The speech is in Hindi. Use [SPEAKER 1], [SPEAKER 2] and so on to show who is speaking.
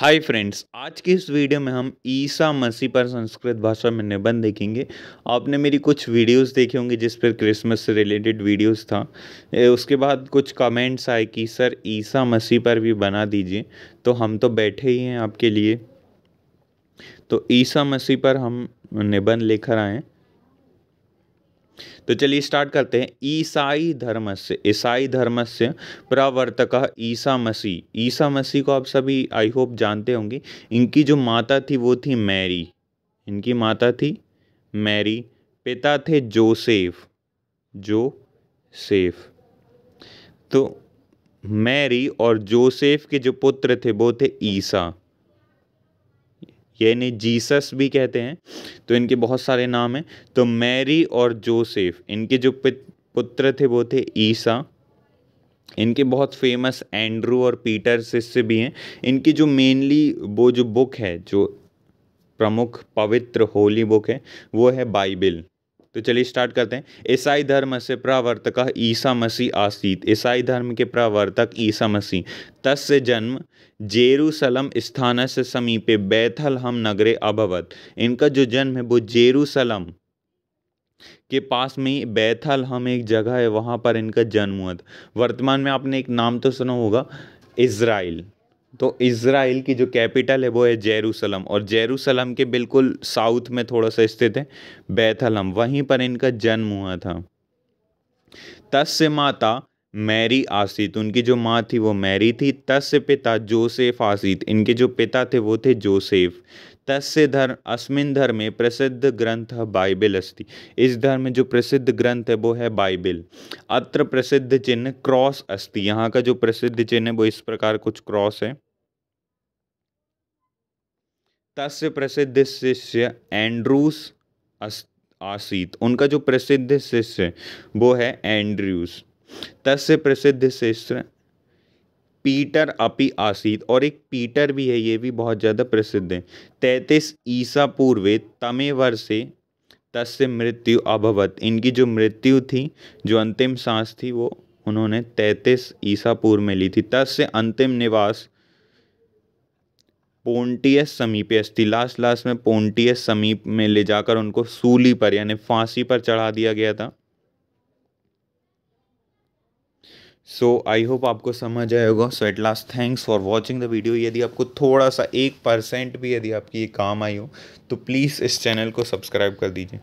[SPEAKER 1] हाय फ्रेंड्स आज की इस वीडियो में हम ईसा मसीह पर संस्कृत भाषा में निबंध देखेंगे आपने मेरी कुछ वीडियोस देखी होंगे जिस पर क्रिसमस से रिलेटेड वीडियोस था उसके बाद कुछ कमेंट्स आए कि सर ईसा मसीह पर भी बना दीजिए तो हम तो बैठे ही हैं आपके लिए तो ईसा मसीह पर हम निबंध लेकर आएँ तो चलिए स्टार्ट करते हैं ईसाई धर्म से ईसाई धर्म से प्रवर्तक ईसा मसीह ईसा मसीह को आप सभी आई होप जानते होंगे इनकी जो माता थी वो थी मैरी इनकी माता थी मैरी पिता थे जोसेफ जो सेफ तो मैरी और जोसेफ के जो पुत्र थे वो थे ईसा या इन्हें जीसस भी कहते हैं तो इनके बहुत सारे नाम हैं तो मैरी और जोसेफ इनके जो पुत्र थे वो थे ईसा इनके बहुत फेमस एंड्रू और पीटर शिष्य भी हैं इनकी जो मेनली वो जो बुक है जो प्रमुख पवित्र होली बुक है वो है बाइबिल तो चलिए स्टार्ट करते हैं ईसाई धर्म से प्रवर्तक ईसा मसीह आसीत ईसाई धर्म के प्रवर्तक ईसा मसीह तस् से जन्म जेरूसलम स्थान से समीपे बैथल हम नगरे अभवत इनका जो जन्म है वो जेरूसलम के पास में ही हम एक जगह है वहाँ पर इनका जन्म हुआ था वर्तमान में आपने एक नाम तो सुना होगा इसराइल तो इसराइल की जो कैपिटल है वो है जेरूसलम और जेरूसलम के बिल्कुल साउथ में थोड़ा सा स्थित है बैथलहम वहीं पर इनका जन्म हुआ था तस्य माता मैरी आसित उनकी जो माँ थी वो मैरी थी तस पिता जोसेफ आसित इनके जो पिता थे वो थे जोसेफ तस् धर्म अस्मिन धर्म में प्रसिद्ध ग्रंथ बाइबिल अस्ति इस धर्म में जो प्रसिद्ध ग्रंथ है वो है बाइबिल अत्र प्रसिद्ध चिन्ह क्रॉस अस्ति यहाँ का जो प्रसिद्ध चिन्ह है वो इस प्रकार कुछ क्रॉस है तस् प्रसिद्ध शिष्य एंड्रूस आसित उनका जो प्रसिद्ध शिष्य वो है एंड्रूस तस्य प्रसिद्ध शिष्य पीटर अपि आसीत और एक पीटर भी है ये भी बहुत ज़्यादा प्रसिद्ध है तैतीस ईसा पूर्वे तमे वर्षे तस्य मृत्यु अभवत इनकी जो मृत्यु थी जो अंतिम सांस थी वो उन्होंने तैतीस ईसा पूर्व में ली थी तस्य अंतिम निवास पोन्टियस समीपे अस्थि लास्ट लास्ट में पोन्टियस समीप में ले जाकर उनको सूली पर यानी फांसी पर चढ़ा दिया गया था सो आई होप आपको समझ आया होगा so at last thanks for watching the video यदि आपको थोड़ा सा एक परसेंट भी यदि आपकी ये काम आई हो तो प्लीज़ इस चैनल को सब्सक्राइब कर दीजिए